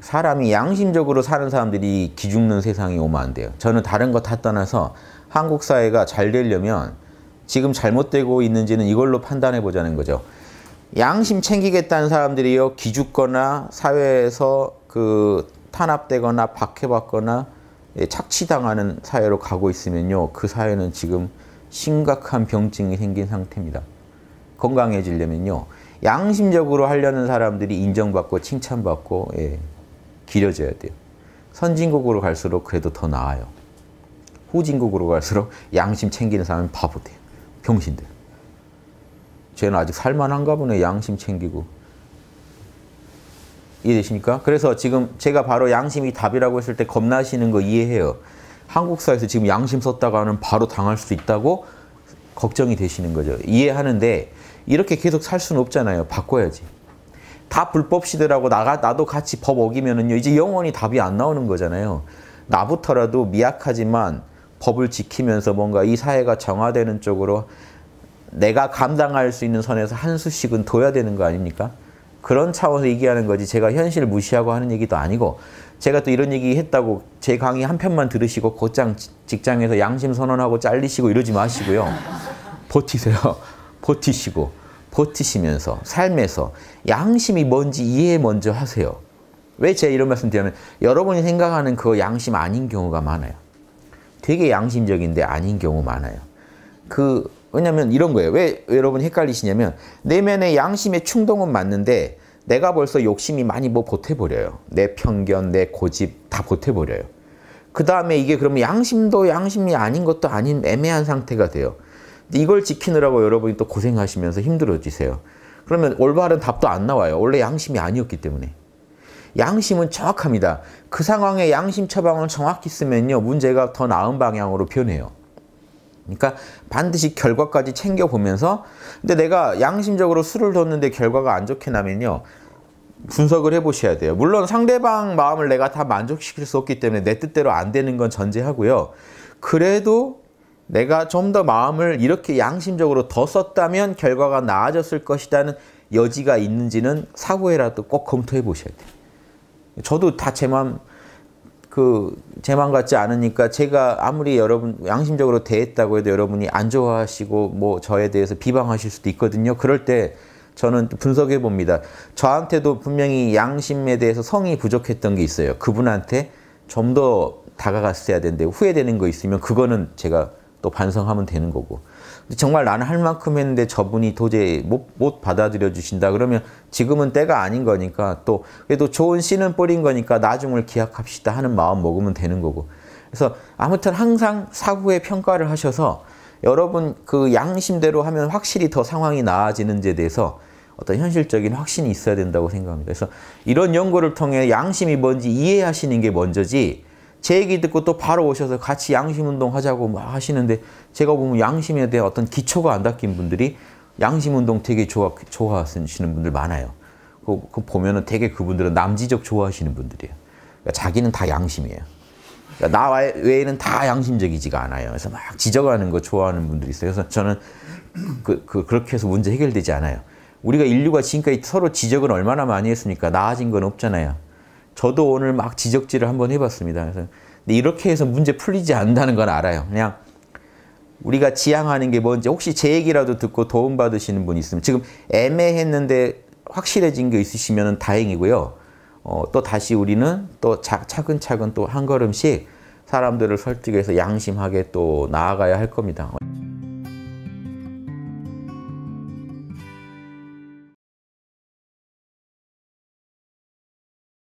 사람이 양심적으로 사는 사람들이 기죽는 세상이 오면 안 돼요. 저는 다른 것 다 떠나서 한국 사회가 잘 되려면 지금 잘못되고 있는지는 이걸로 판단해 보자는 거죠. 양심 챙기겠다는 사람들이요. 기죽거나 사회에서 그 탄압되거나 박해받거나 예, 착취당하는 사회로 가고 있으면요. 그 사회는 지금 심각한 병증이 생긴 상태입니다. 건강해지려면요. 양심적으로 하려는 사람들이 인정받고 칭찬받고 예. 길어져야 돼요. 선진국으로 갈수록 그래도 더 나아요. 후진국으로 갈수록 양심 챙기는 사람이 바보 돼요. 병신들. 쟤는 아직 살만한가 보네. 양심 챙기고. 이해되십니까? 그래서 지금 제가 바로 양심이 답이라고 했을 때 겁나시는 거 이해해요. 한국사에서 지금 양심 썼다가는 바로 당할 수 있다고 걱정이 되시는 거죠. 이해하는데 이렇게 계속 살 수는 없잖아요. 바꿔야지. 다 불법 시대라고 나가, 나도 같이 법 어기면은요. 이제 영원히 답이 안 나오는 거잖아요. 나부터라도 미약하지만 법을 지키면서 뭔가 이 사회가 정화되는 쪽으로 내가 감당할 수 있는 선에서 한 수씩은 둬야 되는 거 아닙니까? 그런 차원에서 얘기하는 거지 제가 현실을 무시하고 하는 얘기도 아니고 제가 또 이런 얘기 했다고 제 강의 한 편만 들으시고 곧장 직장에서 양심 선언하고 잘리시고 이러지 마시고요. 버티세요. 버티시고. 버티시면서 삶에서 양심이 뭔지 이해 먼저 하세요. 왜 제가 이런 말씀 드리면 여러분이 생각하는 그 양심 아닌 경우가 많아요. 되게 양심적인데 아닌 경우 많아요. 그 왜냐면 이런 거예요. 왜 여러분 헷갈리시냐면 내면의 양심의 충동은 맞는데 내가 벌써 욕심이 많이 뭐 보태버려요. 내 편견, 내 고집 다 보태버려요. 그 다음에 이게 그러면 양심도 양심이 아닌 것도 아닌 애매한 상태가 돼요. 이걸 지키느라고 여러분이 또 고생하시면서 힘들어지세요. 그러면 올바른 답도 안 나와요. 원래 양심이 아니었기 때문에. 양심은 정확합니다. 그 상황에 양심 처방을 정확히 쓰면요. 문제가 더 나은 방향으로 변해요. 그러니까 반드시 결과까지 챙겨보면서 근데 내가 양심적으로 술을 뒀는데 결과가 안 좋게 나면요. 분석을 해보셔야 돼요. 물론 상대방 마음을 내가 다 만족시킬 수 없기 때문에 내 뜻대로 안 되는 건 전제하고요. 그래도 내가 좀 더 마음을 이렇게 양심적으로 더 썼다면 결과가 나아졌을 것이라는 여지가 있는지는 사고해라도꼭 검토해 보셔야 돼요. 저도 다 제 마음, 그, 제 마음 같지 않으니까 제가 아무리 여러분, 양심적으로 대했다고 해도 여러분이 안 좋아하시고 뭐 저에 대해서 비방하실 수도 있거든요. 그럴 때 저는 분석해 봅니다. 저한테도 분명히 양심에 대해서 성이 부족했던 게 있어요. 그분한테 좀 더 다가갔어야 되는데 후회되는 거 있으면 그거는 제가 또 반성하면 되는 거고. 정말 나는 할 만큼 했는데 저분이 도저히 못, 못 받아들여 주신다 그러면 지금은 때가 아닌 거니까 또 그래도 좋은 씨는 뿌린 거니까 나중을 기약합시다 하는 마음 먹으면 되는 거고. 그래서 아무튼 항상 사후에 평가를 하셔서 여러분 그 양심대로 하면 확실히 더 상황이 나아지는지에 대해서 어떤 현실적인 확신이 있어야 된다고 생각합니다. 그래서 이런 연구를 통해 양심이 뭔지 이해하시는 게 먼저지 제 얘기 듣고 또 바로 오셔서 같이 양심 운동 하자고 막 하시는데 제가 보면 양심에 대한 어떤 기초가 안 닦인 분들이 양심 운동 되게 좋아, 좋아하시는 분들 많아요. 그, 그 보면은 되게 그분들은 남지적 좋아하시는 분들이에요. 그러니까 자기는 다 양심이에요. 그러니까 나 외에는 다 양심적이지가 않아요. 그래서 막 지적하는 거 좋아하는 분들이 있어요. 그래서 저는 그, 그, 그렇게 해서 문제 해결되지 않아요. 우리가 인류가 지금까지 서로 지적을 얼마나 많이 했습니까? 나아진 건 없잖아요. 저도 오늘 막 지적질을 한번 해봤습니다. 그래서 근데 이렇게 해서 문제 풀리지 않는다는 건 알아요. 그냥 우리가 지향하는 게 뭔지 혹시 제 얘기라도 듣고 도움받으시는 분 있으면 지금 애매했는데 확실해진 게 있으시면 다행이고요. 어, 또 다시 우리는 또 자, 차근차근 또 한 걸음씩 사람들을 설득해서 양심하게 또 나아가야 할 겁니다.